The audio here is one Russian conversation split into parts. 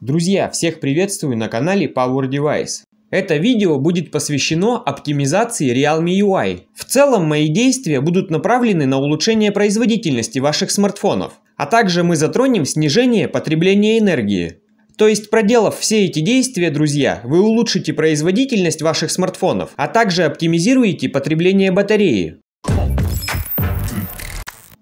Друзья, всех приветствую на канале Power Device. Это видео будет посвящено оптимизации Realme UI. В целом мои действия будут направлены на улучшение производительности ваших смартфонов, а также мы затронем снижение потребления энергии. То есть проделав все эти действия, друзья, вы улучшите производительность ваших смартфонов, а также оптимизируете потребление батареи.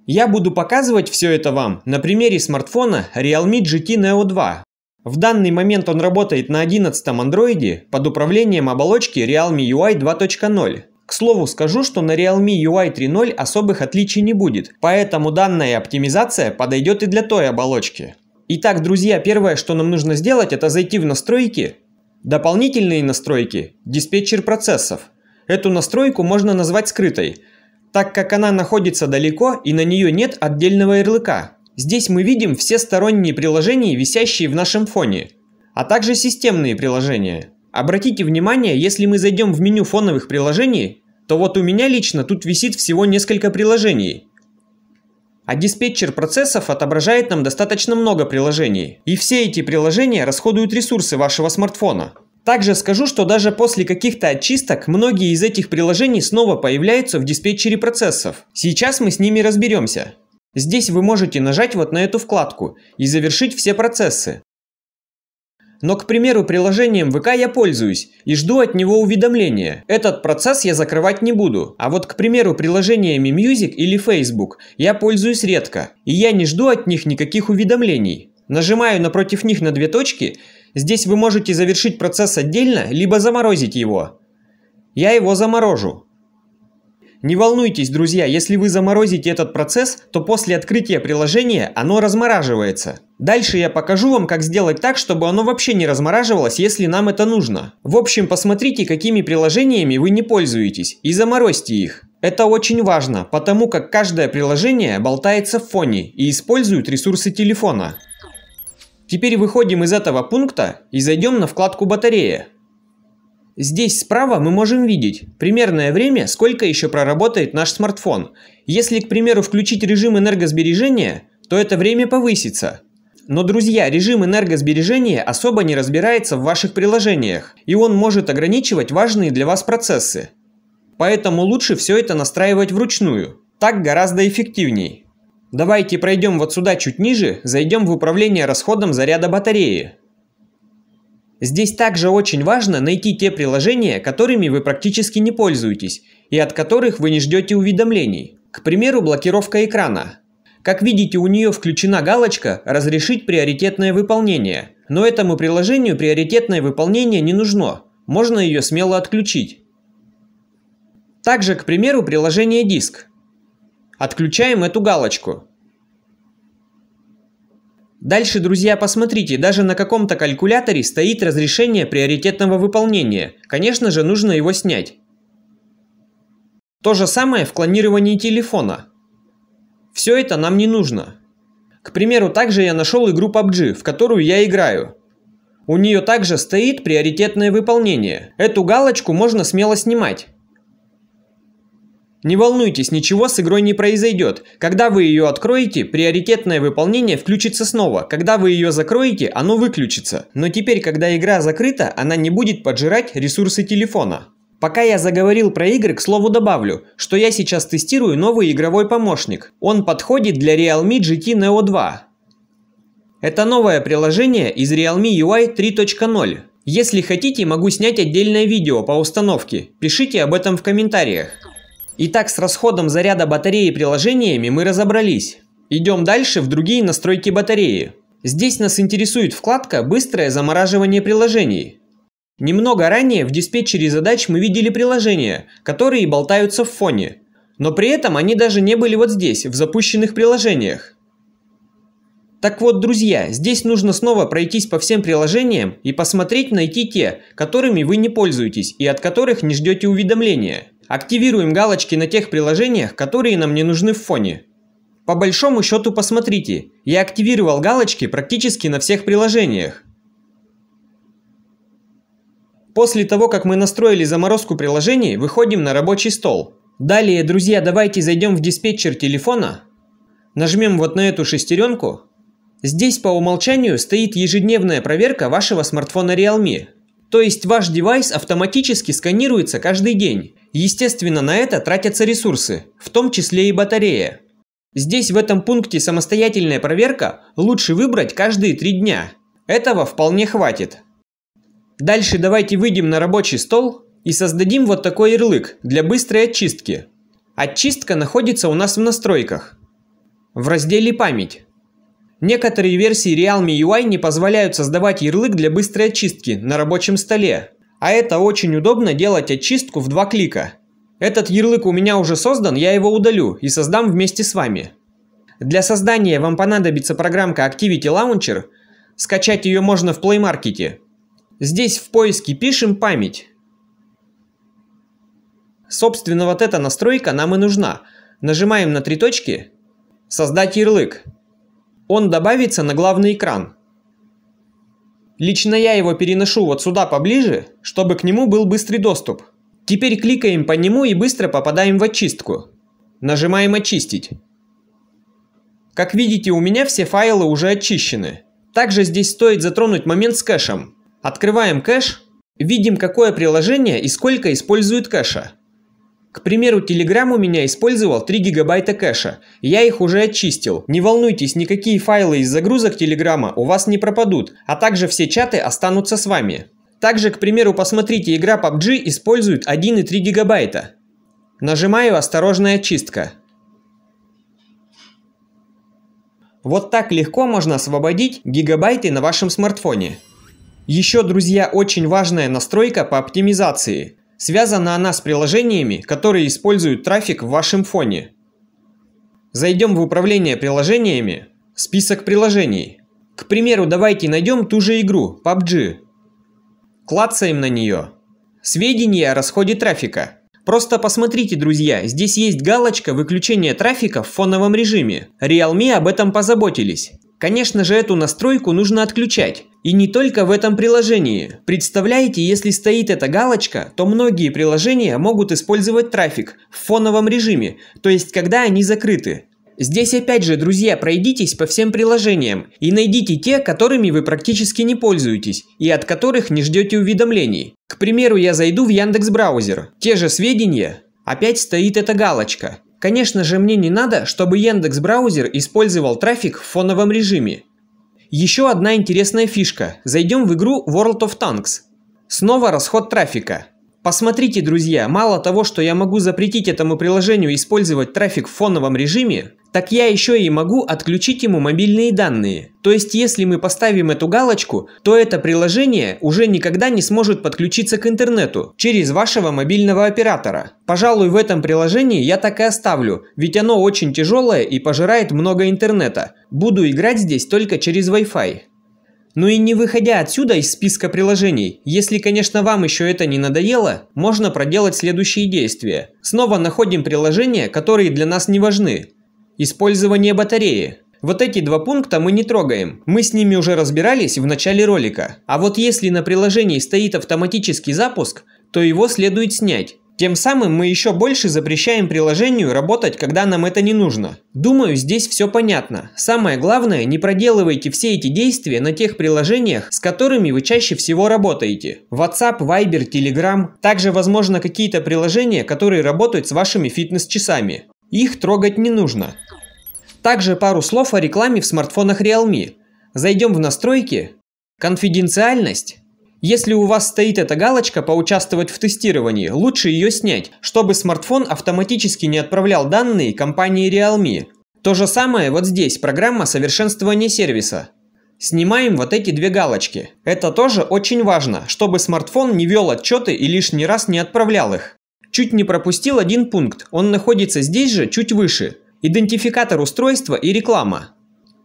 Я буду показывать все это вам на примере смартфона Realme GT Neo 2. В данный момент он работает на 11 андроиде под управлением оболочки Realme UI 2.0. К слову скажу, что на Realme UI 3.0 особых отличий не будет, поэтому данная оптимизация подойдет и для той оболочки. Итак, друзья, первое, что нам нужно сделать, это зайти в настройки, дополнительные настройки, диспетчер процессов. Эту настройку можно назвать скрытой, так как она находится далеко и на нее нет отдельного ярлыка. Здесь мы видим все сторонние приложения, висящие в нашем фоне, а также системные приложения. Обратите внимание, если мы зайдем в меню фоновых приложений, то вот у меня лично тут висит всего несколько приложений. А диспетчер процессов отображает нам достаточно много приложений. И все эти приложения расходуют ресурсы вашего смартфона. Также скажу, что даже после каких-то очисток многие из этих приложений снова появляются в диспетчере процессов. Сейчас мы с ними разберемся. Здесь вы можете нажать вот на эту вкладку и завершить все процессы. Но, к примеру, приложением ВК я пользуюсь и жду от него уведомления. Этот процесс я закрывать не буду. А вот, к примеру, приложениями Music или Facebook я пользуюсь редко. И я не жду от них никаких уведомлений. Нажимаю напротив них на две точки. Здесь вы можете завершить процесс отдельно, либо заморозить его. Я его заморожу. Не волнуйтесь, друзья, если вы заморозите этот процесс, то после открытия приложения оно размораживается. Дальше я покажу вам, как сделать так, чтобы оно вообще не размораживалось, если нам это нужно. В общем, посмотрите, какими приложениями вы не пользуетесь, и заморозьте их. Это очень важно, потому как каждое приложение болтается в фоне и использует ресурсы телефона. Теперь выходим из этого пункта и зайдем на вкладку «Батарея». Здесь справа мы можем видеть примерное время, сколько еще проработает наш смартфон. Если, к примеру, включить режим энергосбережения, то это время повысится. Но, друзья, режим энергосбережения особо не разбирается в ваших приложениях, и он может ограничивать важные для вас процессы. Поэтому лучше все это настраивать вручную. Так гораздо эффективней. Давайте пройдем вот сюда чуть ниже, зайдем в управление расходом заряда батареи. Здесь также очень важно найти те приложения, которыми вы практически не пользуетесь и от которых вы не ждете уведомлений. К примеру, блокировка экрана. Как видите, у нее включена галочка «Разрешить приоритетное выполнение», но этому приложению приоритетное выполнение не нужно, можно ее смело отключить. Также, к примеру, приложение «Диск». Отключаем эту галочку – Дальше, друзья, посмотрите, даже на каком-то калькуляторе стоит разрешение приоритетного выполнения. Конечно же, нужно его снять. То же самое в клонировании телефона. Все это нам не нужно. К примеру, также я нашел игру PUBG, в которую я играю. У нее также стоит приоритетное выполнение. Эту галочку можно смело снимать. Не волнуйтесь, ничего с игрой не произойдет. Когда вы ее откроете, приоритетное выполнение включится снова. Когда вы ее закроете, оно выключится. Но теперь, когда игра закрыта, она не будет поджирать ресурсы телефона. Пока я заговорил про игры, к слову добавлю, что я сейчас тестирую новый игровой помощник. Он подходит для Realme GT Neo 2. Это новое приложение из Realme UI 3.0. Если хотите, могу снять отдельное видео по установке. Пишите об этом в комментариях. Итак, с расходом заряда батареи приложениями мы разобрались. Идем дальше в другие настройки батареи. Здесь нас интересует вкладка «Быстрое замораживание приложений». Немного ранее в диспетчере задач мы видели приложения, которые болтаются в фоне. Но при этом они даже не были вот здесь, в запущенных приложениях. Так вот, друзья, здесь нужно снова пройтись по всем приложениям и посмотреть найти те, которыми вы не пользуетесь и от которых не ждете уведомления. Активируем галочки на тех приложениях, которые нам не нужны в фоне. По большому счету посмотрите, я активировал галочки практически на всех приложениях. После того, как мы настроили заморозку приложений, выходим на рабочий стол. Далее, друзья, давайте зайдем в диспетчер телефона. Нажмем вот на эту шестеренку. Здесь по умолчанию стоит ежедневная проверка вашего смартфона Realme. То есть ваш девайс автоматически сканируется каждый день. Естественно, на это тратятся ресурсы, в том числе и батарея. Здесь в этом пункте самостоятельная проверка лучше выбрать каждые три дня. Этого вполне хватит. Дальше давайте выйдем на рабочий стол и создадим вот такой ярлык для быстрой очистки. Очистка находится у нас в настройках. В разделе «Память». Некоторые версии Realme UI не позволяют создавать ярлык для быстрой очистки на рабочем столе, а это очень удобно делать очистку в два клика. Этот ярлык у меня уже создан, я его удалю и создам вместе с вами. Для создания вам понадобится программка Activity Launcher. Скачать ее можно в Play Market. Здесь в поиске пишем «Память». Собственно, вот эта настройка нам и нужна. Нажимаем на три точки «Создать ярлык». Он добавится на главный экран – Лично я его переношу вот сюда поближе, чтобы к нему был быстрый доступ. Теперь кликаем по нему и быстро попадаем в очистку. Нажимаем «Очистить». Как видите, у меня все файлы уже очищены. Также здесь стоит затронуть момент с кэшем. Открываем кэш, видим какое приложение и сколько использует кэша. К примеру, Telegram у меня использовал 3 гигабайта кэша. Я их уже очистил. Не волнуйтесь, никакие файлы из загрузок Телеграма у вас не пропадут, а также все чаты останутся с вами. Также, к примеру, посмотрите, игра PUBG использует 1,3 гигабайта. Нажимаю «Осторожная очистка». Вот так легко можно освободить гигабайты на вашем смартфоне. Еще, друзья, очень важная настройка по оптимизации – Связана она с приложениями, которые используют трафик в вашем фоне. Зайдем в управление приложениями, список приложений. К примеру, давайте найдем ту же игру, PUBG. Клацаем на нее. Сведения о расходе трафика – Просто посмотрите, друзья, здесь есть галочка выключения трафика в фоновом режиме. Realme об этом позаботились. Конечно же, эту настройку нужно отключать, и не только в этом приложении. Представляете, если стоит эта галочка, то многие приложения могут использовать трафик в фоновом режиме, то есть когда они закрыты. Здесь опять же, друзья, пройдитесь по всем приложениям и найдите те, которыми вы практически не пользуетесь и от которых не ждете уведомлений. К примеру, я зайду в Яндекс браузер. Те же сведения. Опять стоит эта галочка. Конечно же, мне не надо, чтобы Яндекс браузер использовал трафик в фоновом режиме. Еще одна интересная фишка. Зайдем в игру World of Tanks. Снова расход трафика. Посмотрите, друзья, мало того, что я могу запретить этому приложению использовать трафик в фоновом режиме, так я еще и могу отключить ему мобильные данные. То есть если мы поставим эту галочку, то это приложение уже никогда не сможет подключиться к интернету через вашего мобильного оператора. Пожалуй, в этом приложении я так и оставлю, ведь оно очень тяжелое и пожирает много интернета. Буду играть здесь только через Wi-Fi. Ну и не выходя отсюда из списка приложений, если, конечно, вам еще это не надоело, можно проделать следующие действия. Снова находим приложения, которые для нас не важны. Использование батареи. Вот эти два пункта мы не трогаем, мы с ними уже разбирались в начале ролика. А вот если на приложении стоит автоматический запуск, то его следует снять. Тем самым мы еще больше запрещаем приложению работать, когда нам это не нужно. Думаю, здесь все понятно. Самое главное, не проделывайте все эти действия на тех приложениях, с которыми вы чаще всего работаете. WhatsApp, Viber, Telegram. Также, возможно, какие-то приложения, которые работают с вашими фитнес-часами. Их трогать не нужно. Также пару слов о рекламе в смартфонах Realme. Зайдем в настройки, конфиденциальность, если у вас стоит эта галочка «Поучаствовать в тестировании», лучше ее снять, чтобы смартфон автоматически не отправлял данные компании Realme. То же самое вот здесь, программа совершенствования сервиса. Снимаем вот эти две галочки. Это тоже очень важно, чтобы смартфон не вел отчеты и лишний раз не отправлял их. Чуть не пропустил один пункт, он находится здесь же, чуть выше. Идентификатор устройства и реклама.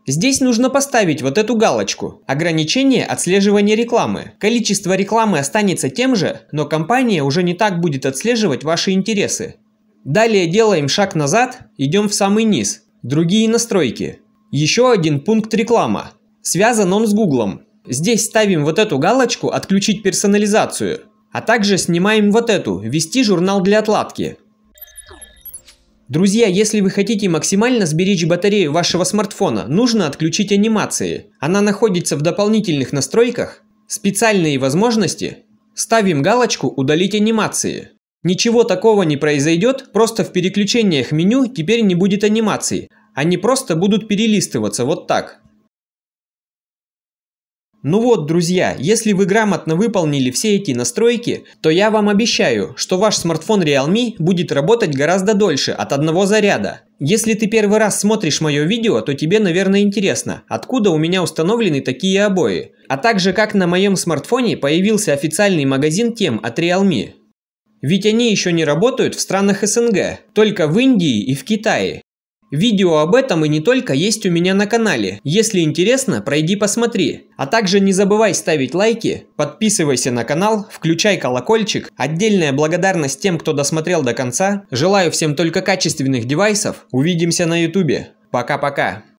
Здесь нужно поставить вот эту галочку. Ограничение отслеживания рекламы. Количество рекламы останется тем же, но компания уже не так будет отслеживать ваши интересы. Далее делаем шаг назад, идем в самый низ. Другие настройки. Еще один пункт реклама. Связан он с Гуглом. Здесь ставим вот эту галочку «Отключить персонализацию», а также снимаем вот эту «Вести журнал для отладки». Друзья, если вы хотите максимально сберечь батарею вашего смартфона, нужно отключить анимации. Она находится в дополнительных настройках, специальные возможности. Ставим галочку «Удалить анимации». Ничего такого не произойдет, просто в переключениях меню теперь не будет анимаций. Они просто будут перелистываться вот так. Ну вот, друзья, если вы грамотно выполнили все эти настройки, то я вам обещаю, что ваш смартфон Realme будет работать гораздо дольше от одного заряда. Если ты первый раз смотришь мое видео, то тебе, наверное, интересно, откуда у меня установлены такие обои, а также как на моем смартфоне появился официальный магазин тем от Realme. Ведь они еще не работают в странах СНГ, только в Индии и в Китае. Видео об этом и не только есть у меня на канале. Если интересно, пройди посмотри. А также не забывай ставить лайки, подписывайся на канал, включай колокольчик. Отдельная благодарность тем, кто досмотрел до конца. Желаю всем только качественных девайсов. Увидимся на ютубе. Пока-пока.